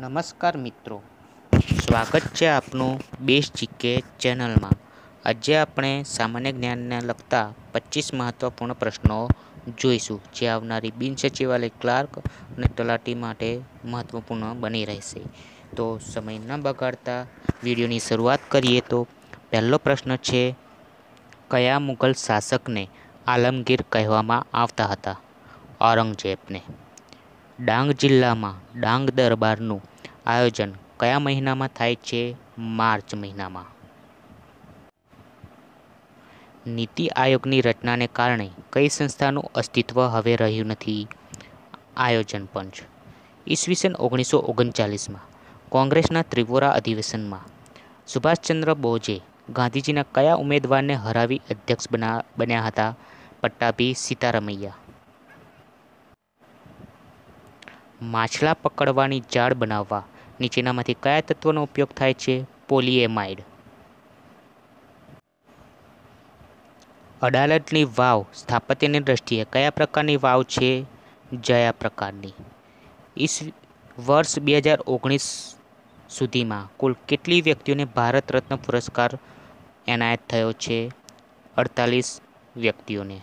નમસ્કાર મિત્રો સ્વાગત છે આપનું બેસ્ટ જીકે ચેનલમાં આજે આપણે સામાન્ય જ્ઞાનને લગતા પચીસ મહત્ત્વપૂર્ણ પ્રશ્નો જોઈશું જે આવનારી બિન સચિવાલય ક્લાર્ક અને તલાટી માટે મહત્ત્વપૂર્ણ બની રહેશે તો સમય ન બગાડતા વિડીયોની શરૂઆત કરીએ તો પહેલો પ્રશ્ન છે કયા મુઘલ શાસકને આલમગીર કહેવામાં આવતા હતા ઔરંગઝેબને ડાંગ જિલ્લામાં ડાંગ દરબારનું આયોજન કયા મહિનામાં થાય છે માર્ચ મહિનામાં નીતિ આયોગની રચનાને કારણે કઈ સંસ્થાનું અસ્તિત્વ હવે રહ્યું નથી આયોજન પંચ ઈસવીસન ઓગણીસો ઓગણચાલીસમાં કોંગ્રેસના ત્રિપુરા અધિવેશનમાં સુભાષચંદ્ર બોઝે ગાંધીજીના કયા ઉમેદવારને હરાવી અધ્યક્ષ બના બન્યા હતા પટ્ટાભી સીતારમૈયા માછલા પકડવાની જાળ બનાવવા નીચેનામાંથી કયા તત્વનો ઉપયોગ થાય છે પોલીએમાઇડ અડાલજની વાવ સ્થાપત્યની દ્રષ્ટિએ કયા પ્રકારની વાવ છે જયા પ્રકારની ઈસ વર્ષ બે હજાર ઓગણીસ સુધીમાં કુલ કેટલી વ્યક્તિઓને ભારત રત્ન પુરસ્કાર એનાયત થયો છે અડતાલીસ વ્યક્તિઓને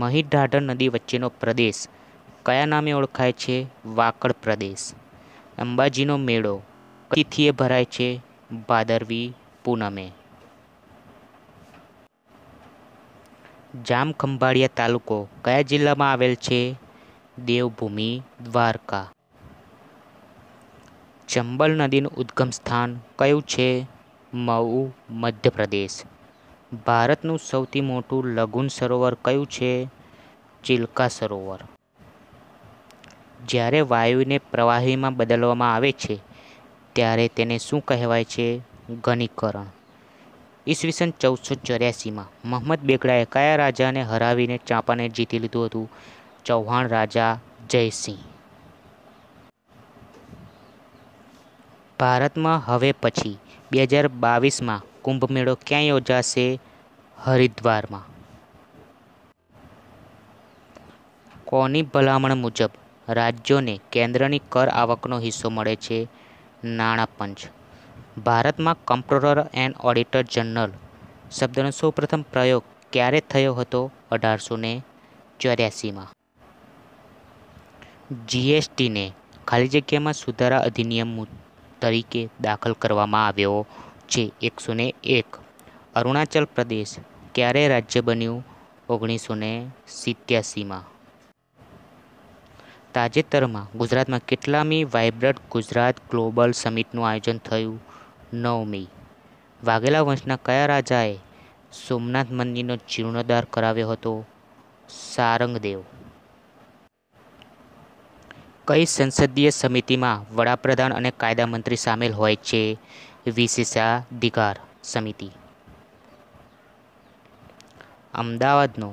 મહીઢાઢર નદી વચ્ચેનો પ્રદેશ કયા નામે ઓળખાય છે વાકડ પ્રદેશ અંબાજીનો મેળો તિથિએ ભરાય છે ભાદરવી પૂનમે જામખંભાળિયા તાલુકો કયા જિલ્લામાં આવેલ છે દેવભૂમિ દ્વારકા ચંબલ નદીનું ઉદ્ગમ સ્થાન કયું છે મઉ મધ્યપ્રદેશ ભારતનું સૌથી મોટું લઘુન સરોવર કયું છે ચિલ્કા સરોવર જ્યારે વાયુને પ્રવાહીમાં બદલવામાં આવે છે ત્યારે તેને શું કહેવાય છે ઘનીકરણ ઈસવીસન ચૌદસો ચોર્યાસીમાં મોહમ્મદ બેગડાએ કયા રાજાને હરાવીને ચાંપાને જીતી લીધું હતું ચૌહાણ રાજા જયસિંહ ભારતમાં હવે પછી બે હજાર બાવીસમાં કુંભમેળો ક્યાં યોજાશે હરિદ્વારમાં કોની ભલામણ મુજબ રાજ્યોને કેન્દ્રની કર આવકનો હિસ્સો મળે છે નાણાં પંચ ભારતમાં કમ્પ્રોલર એન્ડ ઓડિટર જનરલ શબ્દનો સૌપ્રથમ પ્રયોગ ક્યારે થયો હતો અઢારસો ને ચોર્યાસીમાં જીએસટીને ખાલી જગ્યામાં સુધારા અધિનિયમ તરીકે દાખલ કરવામાં આવ્યો છે એકસો ને એક અરુણાચલ પ્રદેશ ક્યારે રાજ્ય બન્યું ઓગણીસો ને સિત્યાસીમાં તાજેતરમાં ગુજરાતમાં કેટલામી વાઇબ્રન્ટ ગુજરાત ગ્લોબલ સમિટનું આયોજન થયું નવમી વાઘેલા વંશના કયા રાજાએ સોમનાથ મંદિરનો જીર્ણોદ્ધાર કરાવ્યો હતો સારંગદેવ કઈ સંસદીય સમિતિમાં વડાપ્રધાન અને કાયદા મંત્રી સામેલ હોય છે વિશેષાધિકાર સમિતિ અમદાવાદનો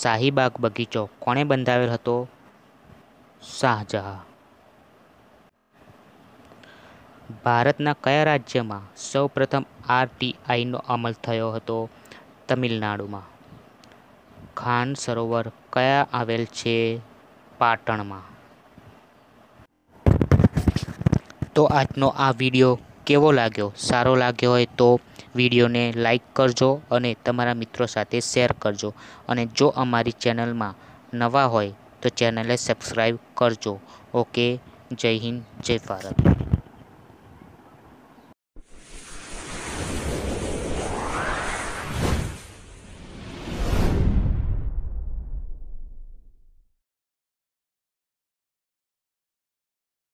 શાહીબાગ બગીચો કોણે બંધાવેલ હતો શાહજહાં ભારતના કયા રાજ્યમાં સૌપ્રથમ આરટીઆઈનો અમલ થયો હતો તમિલનાડુમાં ખાન સરોવર કયા આવેલ છે પાટણમાં તો આજનો આ વિડીયો કેવો લાગ્યો સારો લાગ્યો હોય તો વિડીયોને લાઈક કરજો અને તમારા મિત્રો સાથે શેર કરજો અને જો અમારી ચેનલમાં નવા હોય તો ચેનલને સબસ્ક્રાઈબ કરજો ઓકે જય હિન્દ જય ભારત